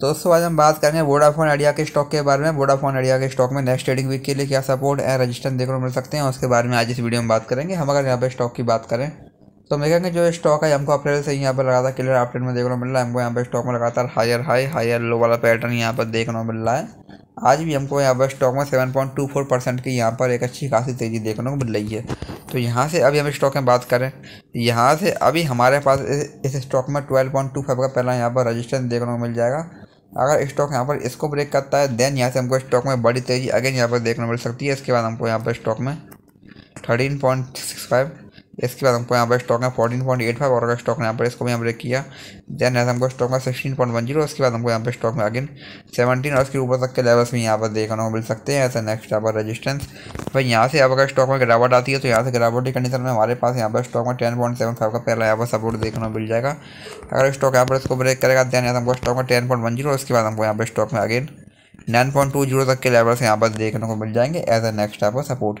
दोस्तों आज हम बात करेंगे वोडाफोन आइडिया के स्टॉक के बारे में वोडाफोन आइडिया के स्टॉक में नेक्स्ट ट्रेडिंग वीक के लिए क्या सपोर्ट एंड रजिस्टेंस देखने को मिल सकते हैं उसके बारे में आज इस वीडियो में बात करेंगे हम अगर यहाँ पर स्टॉक की बात करें तो मैं कहेंगे जो स्टॉक है हमको अप्रैल से यहाँ पर लगातार क्लियर अपडेट में देखने को मिल रहा है हमको यहाँ पर स्टॉक में लगातार हायर हाई हायर लो वाला पैटर्न यहाँ पर देखने को मिल रहा है आज भी हमको यहाँ पर स्टॉक में seven point two four percent की यहाँ पर एक अच्छी खासी तेज़ी देखने को मिल रही है तो यहाँ से अभी हम स्टॉक में बात करें यहाँ से अभी हमारे पास इस स्टॉक में ट्वेल्व पॉइंट टू फाइव का पहला यहाँ पर रजिस्टेंस देखने को मिल जाएगा अगर स्टॉक यहाँ पर इसको ब्रेक करता है देन यहाँ से हमको स्टॉक में बड़ी तेज़ी अगेन यहाँ पर देखने को मिल सकती है इसके बाद हमको यहाँ पर स्टॉक में थर्टीन पॉइंट सिक्स फाइव इसके बाद हमको यहाँ पर स्टॉक है फोर्टीन पॉइंट एट फाइव और का स्टॉक यहाँ पर इसको भी यहाँ ब्रेक किया देन ऐसा हमको स्टॉक में सिक्सटीन पॉइंट वन जीरो उसके बाद हमको यहाँ पर स्टॉक में अगेन सेवनटीन और उसके ऊपर तक के लेवल्स भी यहाँ पर देखने को मिल सकते हैं ऐसा नेक्स्ट यहाँ पर रजिस्टेंस भाई यहाँ से अब अगर स्टॉक में गिरावट आती है तो यहाँ से गिरावट की कंडीशन में हमारे पास यहाँ पर स्टॉक में टेन पॉइंट सेवन फाइव का पहला यहाँ पर सपोर्ट देखने को मिल जाएगा अगर स्टॉक यहाँ पर इसको ब्रेक करेगा देन ऐसा हमको स्टॉक में टेन पॉइंट वन जीरो उसके बाद हमको यहाँ पर स्टॉक में again nine point two zero तक के लेवल्स यहाँ पर देखने को मिल जाएंगे एज अ नेक्स्ट यहाँ पर सपोर्ट